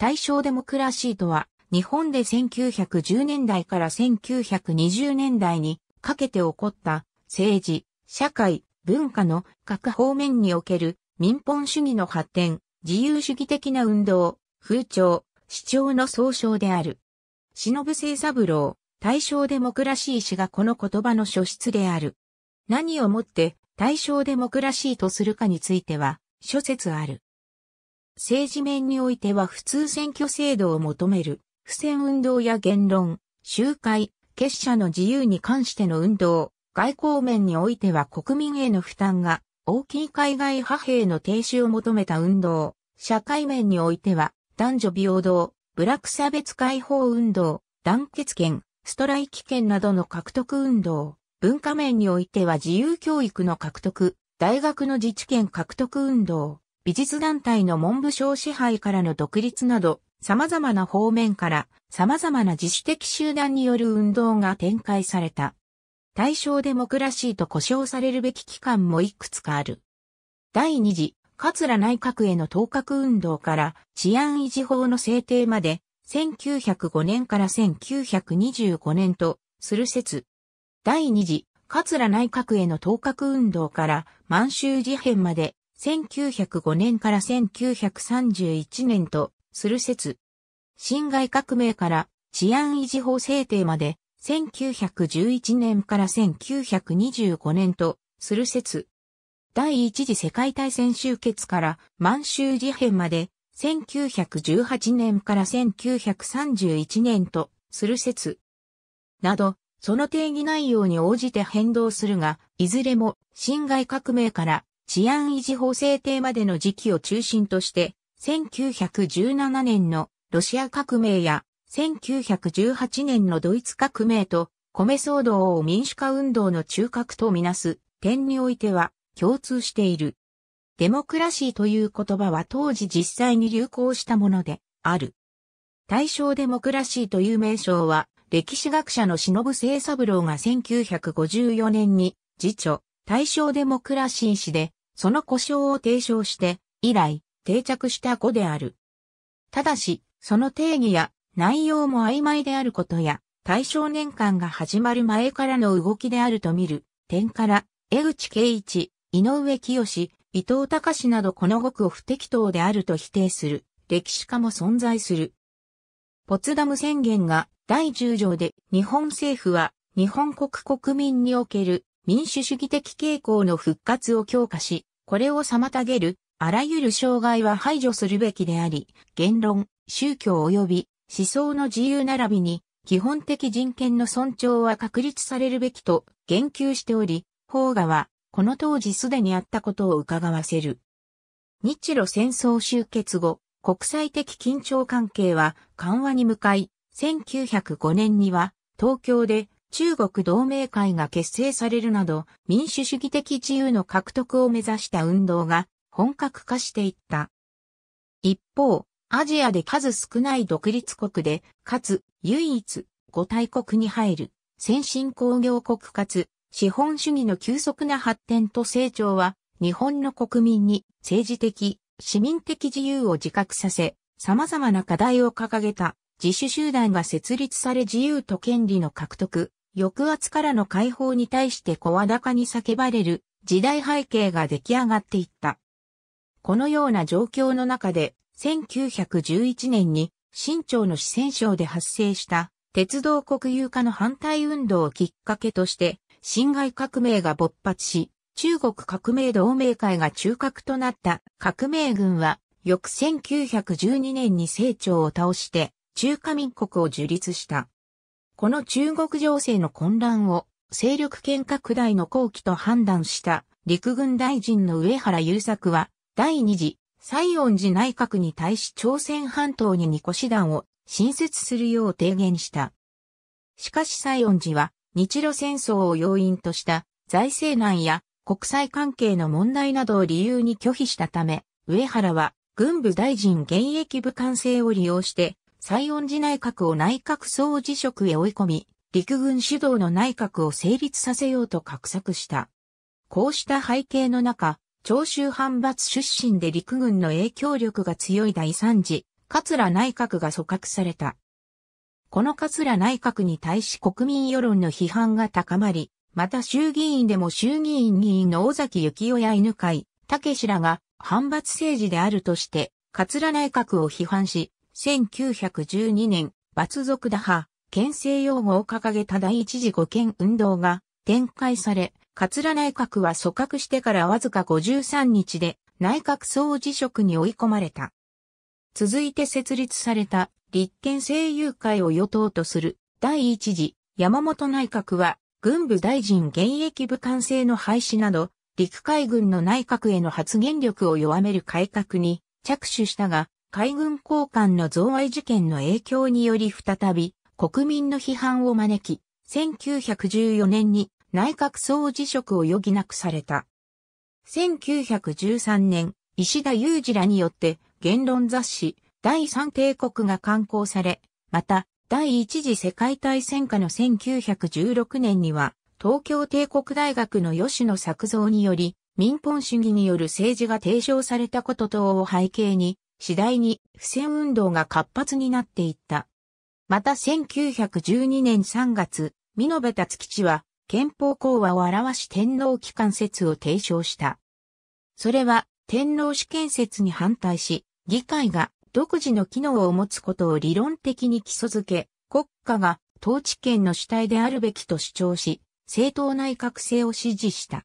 大正デモクラシーとは、日本で1910年代から1920年代にかけて起こった政治、社会、文化の各方面における民本主義の発展、自由主義的な運動、風潮、主張の総称である。忍清三郎、大正デモクラシー氏がこの言葉の書出である。何をもって大正デモクラシーとするかについては諸説ある。政治面においては普通選挙制度を求める、不戦運動や言論、集会、結社の自由に関しての運動、外交面においては国民への負担が大きい海外派兵の停止を求めた運動、社会面においては男女平等、部落差別解放運動、団結権、ストライキ権などの獲得運動、文化面においては自由教育の獲得、大学の自治権獲得運動、美術団体の文部省支配からの独立など、様々な方面から様々な自主的集団による運動が展開された。対象デモクラシーと呼称されるべき機関もいくつかある。第二次、桂内閣への当格運動から治安維持法の制定まで、1905年から1925年とする説。第二次、桂内閣への当格運動から満州事変まで1905年から1931年とする説。侵害革命から治安維持法制定まで1911年から1925年とする説。第一次世界大戦終結から満州事変まで1918年から1931年とする説。など、その定義内容に応じて変動するが、いずれも、侵害革命から治安維持法制定までの時期を中心として、1917年のロシア革命や1918年のドイツ革命と米騒動を民主化運動の中核とみなす点においては共通している。デモクラシーという言葉は当時実際に流行したものである。大正デモクラシーという名称は歴史学者の忍清三郎が1954年に次著大正デモクラシー誌でその故障を提唱して、以来、定着した語である。ただし、その定義や内容も曖昧であることや、対象年間が始まる前からの動きであると見る、点から、江口圭一、井上清、伊藤隆などこの語句を不適当であると否定する、歴史家も存在する。ポツダム宣言が第10条で日本政府は日本国国民における民主主義的傾向の復活を強化し、これを妨げる、あらゆる障害は排除するべきであり、言論、宗教及び思想の自由並びに、基本的人権の尊重は確立されるべきと言及しており、法画は、この当時すでにあったことを伺わせる。日露戦争終結後、国際的緊張関係は緩和に向かい、1905年には東京で中国同盟会が結成されるなど、民主主義的自由の獲得を目指した運動が本格化していった。一方、アジアで数少ない独立国で、かつ唯一五大国に入る先進工業国かつ資本主義の急速な発展と成長は日本の国民に政治的、市民的自由を自覚させ、様々な課題を掲げた自主集団が設立され自由と権利の獲得、抑圧からの解放に対して声高に叫ばれる時代背景が出来上がっていった。このような状況の中で、1911年に清朝の四川省で発生した鉄道国有化の反対運動をきっかけとして、辛亥革命が勃発し、中国革命同盟会が中核となった革命軍は、翌1912年に清朝を倒して、中華民国を樹立した。この中国情勢の混乱を勢力圏拡大の後期と判断した陸軍大臣の上原優作は第二次西恩寺内閣に対し朝鮮半島に二個師団を新設するよう提言した。しかし西恩寺は日露戦争を要因とした財政難や国際関係の問題などを理由に拒否したため、上原は軍部大臣現役部官制を利用して西恩寺内閣を内閣総辞職へ追い込み、陸軍主導の内閣を成立させようと画策した。こうした背景の中、長州藩閥出身で陸軍の影響力が強い第三次、桂内閣が組閣された。この桂内閣に対し国民世論の批判が高まり、また衆議院でも衆議院議員の尾崎幸雄や犬飼、武氏らが反発政治であるとして、桂内閣を批判し、1912年、罰族打破、県政用語を掲げた第一次五権運動が展開され、桂内閣は組閣してからわずか53日で内閣総辞職に追い込まれた。続いて設立された立憲政友会を与党とする第一次山本内閣は軍部大臣現役部官制の廃止など陸海軍の内閣への発言力を弱める改革に着手したが海軍高官の贈賄事件の影響により再び国民の批判を招き、1914年に内閣総辞職を余儀なくされた。1913年、石田裕二らによって言論雑誌第三帝国が刊行され、また第一次世界大戦下の1916年には東京帝国大学の吉野作造により民本主義による政治が提唱されたこと等を背景に次第に不戦運動が活発になっていった。また1912年3月、美延達吉は憲法講和を表し天皇機関説を提唱した。それは天皇主権説に反対し、議会が独自の機能を持つことを理論的に基礎づけ、国家が統治権の主体であるべきと主張し、政党内閣制を支持した。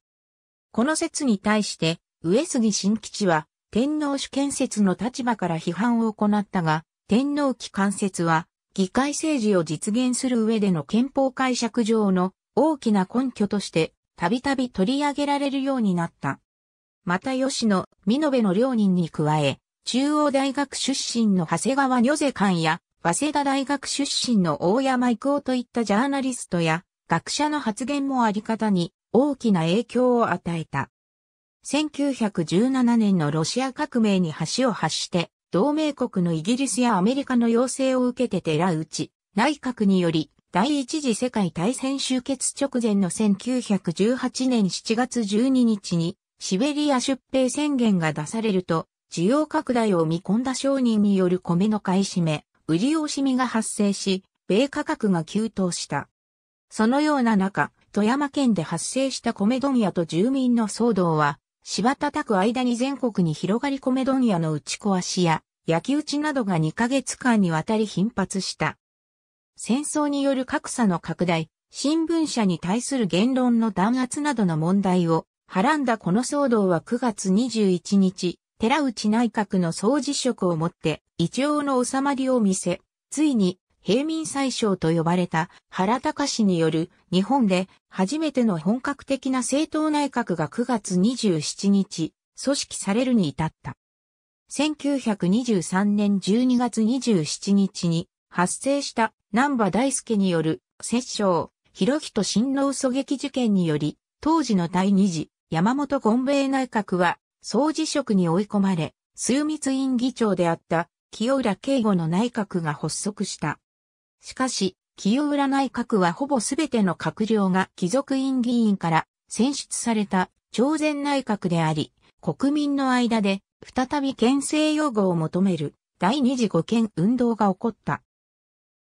この説に対して、上杉新吉は、天皇主建設の立場から批判を行ったが、天皇機関説は、議会政治を実現する上での憲法解釈上の大きな根拠として、たびたび取り上げられるようになった。また吉野、美延の両人に加え、中央大学出身の長谷川女世館や、早稲田大学出身の大山郁夫といったジャーナリストや、学者の発言もあり方に大きな影響を与えた。1917年のロシア革命に橋を発して、同盟国のイギリスやアメリカの要請を受けて寺内、内閣により、第一次世界大戦終結直前の1918年7月12日に、シベリア出兵宣言が出されると、需要拡大を見込んだ商人による米の買い占め、売り惜しみが発生し、米価格が急騰した。そのような中、富山県で発生した米問屋と住民の騒動は、芝叩く間に全国に広がり米問屋の打ち壊しや焼き打ちなどが2ヶ月間にわたり頻発した。戦争による格差の拡大、新聞社に対する言論の弾圧などの問題をはらんだこの騒動は9月21日、寺内内閣の総辞職をもって、一応の収まりを見せ、ついに平民宰相と呼ばれた原隆氏による日本で初めての本格的な政党内閣が9月27日、組織されるに至った。1923年12月27日に発生した南波大輔による摂政、広人親王狙撃事件により、当時の第二次山本権兵衛内閣は総辞職に追い込まれ、枢密院議長であった清浦慶吾の内閣が発足した。しかし、清浦内閣はほぼすべての閣僚が貴族院議員から選出された朝鮮内閣であり、国民の間で再び憲政擁護を求める第二次護憲運動が起こった。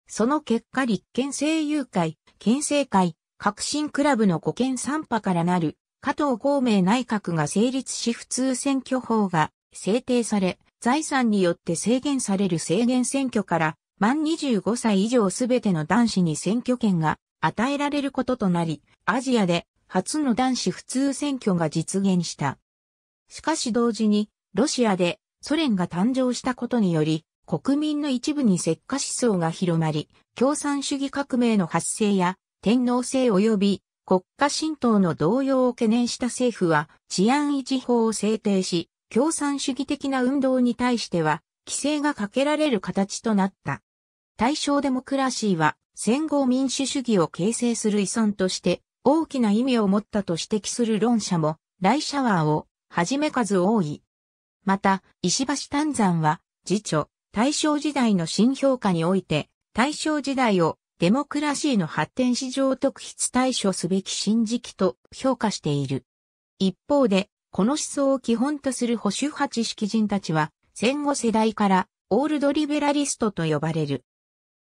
その結果立憲政友会、憲政会、革新クラブの護憲3派からなる加藤公明内閣が成立し普通選挙法が制定され、財産によって制限される制限選挙から満25歳以上すべての男子に選挙権が与えられることとなり、アジアで初の男子普通選挙が実現した。しかし同時に、ロシアでソ連が誕生したことにより、国民の一部に石化思想が広まり、共産主義革命の発生や天皇制及び国家神道の動揺を懸念した政府は治安維持法を制定し、共産主義的な運動に対しては規制がかけられる形となった。大正デモクラシーは戦後民主主義を形成する遺産として大きな意味を持ったと指摘する論者も、ライシャワーをはじめ数多い。また、石橋丹山は、次著、大正時代の新評価において、大正時代をデモクラシーの発展史上特筆対処すべき新時期と評価している。一方で、この思想を基本とする保守派知識人たちは、戦後世代からオールドリベラリストと呼ばれる。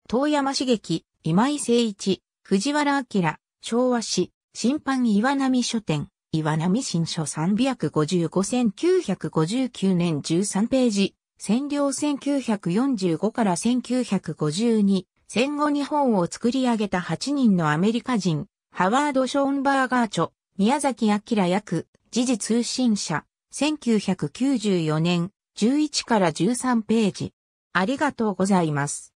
遠山茂樹、今井誠一、藤原明、昭和史、審判岩波書店、岩波新書355-1959年13ページ、占領1945から1952、戦後日本を作り上げた8人のアメリカ人、ハワード・ショーンバーガー著、宮崎明役、時事通信社、1994年、11から13ページ。ありがとうございます。